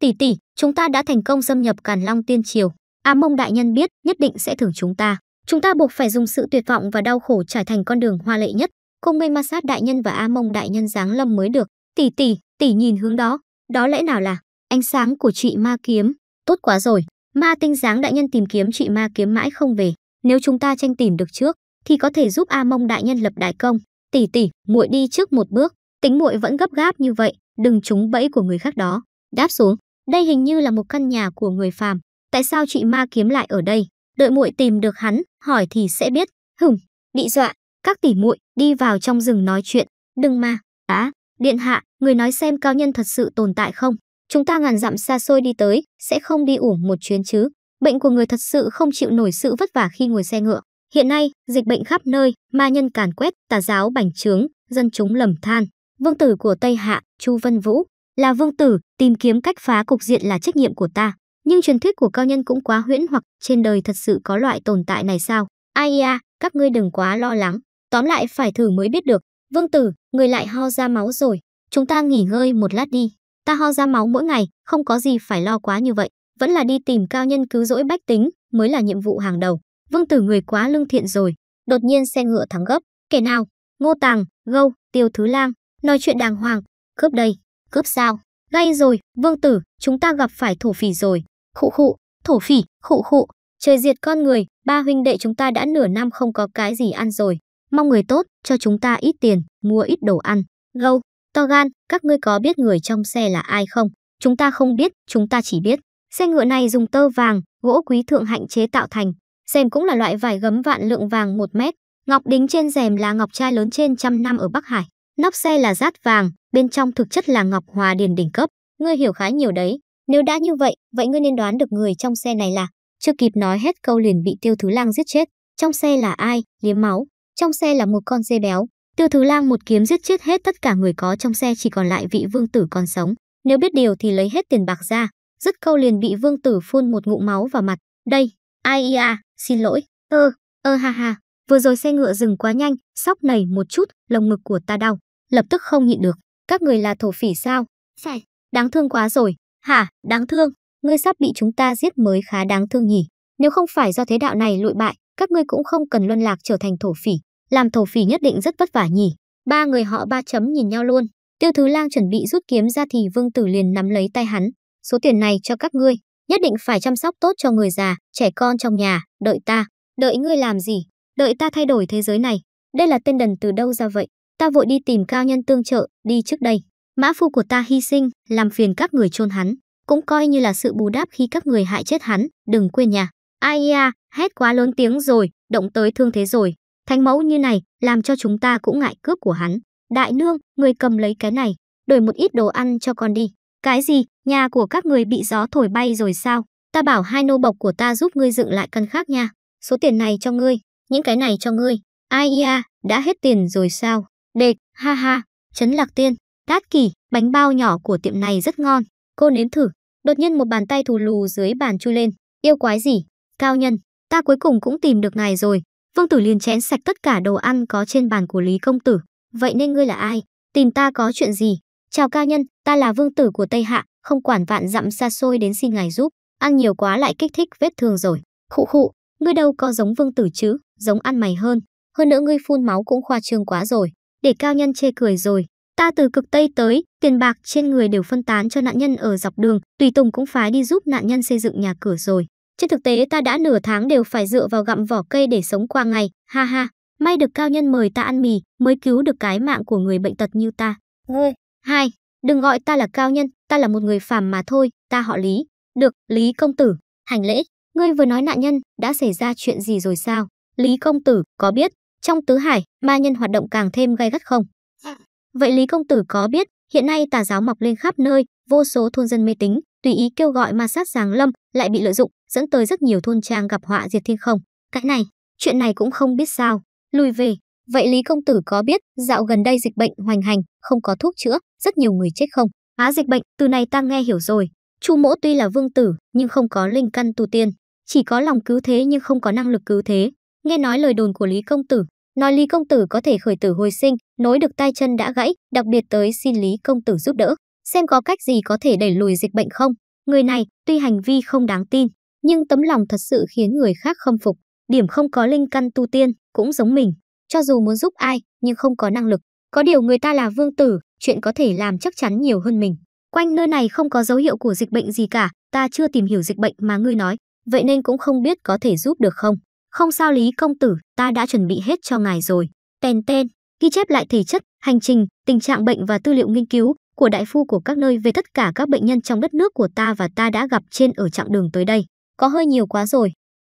Tỷ tỷ, chúng ta đã thành công xâm nhập Càn Long Tiên Triều. A Mông đại nhân biết nhất định sẽ thưởng chúng ta. Chúng ta buộc phải dùng sự tuyệt vọng và đau khổ trải thành con đường hoa lệ nhất. Cùng mây ma sát đại nhân và A Mông đại nhân giáng lâm mới được. Tỷ tỷ, tỷ nhìn hướng đó. Đó lẽ nào là ánh sáng của chị ma kiếm. Tốt quá rồi. Ma tinh giáng đại nhân tìm kiếm chị ma kiếm mãi không về. Nếu chúng ta tranh tìm được trước, thì có thể giúp A Mông đại nhân lập đại công. Tỷ tỷ, muội đi trước một bước. Tính muội vẫn gấp gáp như vậy, đừng trúng bẫy của người khác đó. Đáp xuống, đây hình như là một căn nhà của người phàm. Tại sao chị ma kiếm lại ở đây? Đợi muội tìm được hắn, hỏi thì sẽ biết. hửm, bị dọa, các tỷ muội đi vào trong rừng nói chuyện. Đừng mà, á, điện hạ, người nói xem cao nhân thật sự tồn tại không? Chúng ta ngàn dặm xa xôi đi tới, sẽ không đi ủ một chuyến chứ. Bệnh của người thật sự không chịu nổi sự vất vả khi ngồi xe ngựa. Hiện nay, dịch bệnh khắp nơi, ma nhân càn quét, tà giáo bành trướng, dân chúng lầm than. Vương tử của Tây Hạ, Chu Vân Vũ, là vương tử, tìm kiếm cách phá cục diện là trách nhiệm của ta. Nhưng truyền thuyết của cao nhân cũng quá huyễn hoặc trên đời thật sự có loại tồn tại này sao? Ai à, các ngươi đừng quá lo lắng. Tóm lại phải thử mới biết được. Vương tử, người lại ho ra máu rồi. Chúng ta nghỉ ngơi một lát đi. Ta ho ra máu mỗi ngày, không có gì phải lo quá như vậy. Vẫn là đi tìm cao nhân cứu rỗi bách tính, mới là nhiệm vụ hàng đầu. Vương tử người quá lương thiện rồi. Đột nhiên xe ngựa thắng gấp. Kẻ nào? Ngô Tàng, Gâu, Tiêu Thứ Lang. Nói chuyện đàng hoàng. Cướp đây. Cướp sao? gay rồi, vương tử, chúng ta gặp phải thổ phỉ rồi. Khụ khụ, thổ phỉ, khụ khụ, trời diệt con người, ba huynh đệ chúng ta đã nửa năm không có cái gì ăn rồi. Mong người tốt, cho chúng ta ít tiền, mua ít đồ ăn. Gâu, to gan, các ngươi có biết người trong xe là ai không? Chúng ta không biết, chúng ta chỉ biết. Xe ngựa này dùng tơ vàng, gỗ quý thượng hạnh chế tạo thành. Rèm cũng là loại vải gấm vạn lượng vàng một mét. Ngọc đính trên rèm là ngọc trai lớn trên trăm năm ở Bắc Hải. Nóc xe là rát vàng, bên trong thực chất là Ngọc Hòa Điền đỉnh cấp, ngươi hiểu khá nhiều đấy. Nếu đã như vậy, vậy ngươi nên đoán được người trong xe này là, chưa kịp nói hết câu liền bị Tiêu Thứ Lang giết chết. Trong xe là ai? Liếm máu. Trong xe là một con dê béo. Tiêu Thứ Lang một kiếm giết chết hết tất cả người có trong xe chỉ còn lại vị vương tử còn sống. Nếu biết điều thì lấy hết tiền bạc ra. Dứt câu liền bị vương tử phun một ngụm máu vào mặt. Đây, ai à, xin lỗi. Ơ, ơ ha ha. Vừa rồi xe ngựa dừng quá nhanh, sóc nảy một chút, lồng ngực của ta đau. Lập tức không nhịn được, các người là thổ phỉ sao? Phải. Đáng thương quá rồi. Hả, đáng thương. Ngươi sắp bị chúng ta giết mới khá đáng thương nhỉ. Nếu không phải do thế đạo này lụi bại, các ngươi cũng không cần luân lạc trở thành thổ phỉ. Làm thổ phỉ nhất định rất vất vả nhỉ. Ba người họ ba chấm nhìn nhau luôn. Tiêu Thứ Lang chuẩn bị rút kiếm ra thì Vương Tử liền nắm lấy tay hắn. Số tiền này cho các ngươi, nhất định phải chăm sóc tốt cho người già, trẻ con trong nhà, đợi ta. Đợi ngươi làm gì? Đợi ta thay đổi thế giới này. Đây là tên đần từ đâu ra vậy? Ta vội đi tìm cao nhân tương trợ, đi trước đây. Mã phu của ta hy sinh, làm phiền các người chôn hắn. Cũng coi như là sự bù đáp khi các người hại chết hắn, đừng quên nhà. Ai à, hét quá lớn tiếng rồi, động tới thương thế rồi. Thánh mẫu như này, làm cho chúng ta cũng ngại cướp của hắn. Đại nương, người cầm lấy cái này, đổi một ít đồ ăn cho con đi. Cái gì, nhà của các người bị gió thổi bay rồi sao? Ta bảo hai nô bộc của ta giúp ngươi dựng lại căn khác nha. Số tiền này cho ngươi, những cái này cho ngươi. Ai à, đã hết tiền rồi sao? Đệt, ha ha, Trấn Lạc Tiên, Đát Kỳ, bánh bao nhỏ của tiệm này rất ngon, cô nếm thử. Đột nhiên một bàn tay thù lù dưới bàn chui lên, yêu quái gì, cao nhân, ta cuối cùng cũng tìm được ngài rồi. Vương tử liền chén sạch tất cả đồ ăn có trên bàn của Lý Công Tử. Vậy nên ngươi là ai? Tìm ta có chuyện gì? Chào cao nhân, ta là vương tử của Tây Hạ, không quản vạn dặm xa xôi đến xin ngài giúp. Ăn nhiều quá lại kích thích vết thương rồi. Khụ khụ, ngươi đâu có giống vương tử chứ, giống ăn mày hơn. Hơn nữa ngươi phun máu cũng khoa trương quá rồi để cao nhân chê cười rồi. Ta từ cực Tây tới, tiền bạc trên người đều phân tán cho nạn nhân ở dọc đường, tùy tùng cũng phái đi giúp nạn nhân xây dựng nhà cửa rồi. Trên thực tế ta đã nửa tháng đều phải dựa vào gặm vỏ cây để sống qua ngày, ha ha. May được cao nhân mời ta ăn mì, mới cứu được cái mạng của người bệnh tật như ta. Ngươi, hai, đừng gọi ta là cao nhân, ta là một người phàm mà thôi, ta họ Lý. Được, Lý công tử, hành lễ, ngươi vừa nói nạn nhân, đã xảy ra chuyện gì rồi sao? Lý công tử, có biết, trong tứ hải, ma nhân hoạt động càng thêm gay gắt không? Dạ. Vậy Lý Công Tử có biết, hiện nay tà giáo mọc lên khắp nơi, vô số thôn dân mê tính tùy ý kêu gọi ma sát giáng lâm, lại bị lợi dụng, dẫn tới rất nhiều thôn trang gặp họa diệt thiên không? Cái này, chuyện này cũng không biết sao. Lùi về, vậy Lý Công Tử có biết, dạo gần đây dịch bệnh hoành hành, không có thuốc chữa, rất nhiều người chết không? Á dịch bệnh, từ này ta nghe hiểu rồi. Chu mỗ tuy là vương tử, nhưng không có linh căn tu tiên. Chỉ có lòng cứu thế nhưng không có năng lực cứu thế. Nghe nói lời đồn của Lý Công Tử, nói Lý Công Tử có thể khởi tử hồi sinh, nối được tay chân đã gãy, đặc biệt tới xin Lý Công Tử giúp đỡ, xem có cách gì có thể đẩy lùi dịch bệnh không. Người này, tuy hành vi không đáng tin, nhưng tấm lòng thật sự khiến người khác khâm phục. Điểm không có linh căn tu tiên, cũng giống mình. Cho dù muốn giúp ai, nhưng không có năng lực. Có điều người ta là vương tử, chuyện có thể làm chắc chắn nhiều hơn mình. Quanh nơi này không có dấu hiệu của dịch bệnh gì cả, ta chưa tìm hiểu dịch bệnh mà ngươi nói, vậy nên cũng không biết có thể giúp được không. Không sao Lý Công Tử, ta đã chuẩn bị hết cho ngài rồi. Tên tên, ghi chép lại thể chất, hành trình, tình trạng bệnh và tư liệu nghiên cứu của đại phu của các nơi về tất cả các bệnh nhân trong đất nước của ta và ta đã gặp trên ở chặng đường tới đây. Có hơi nhiều quá rồi,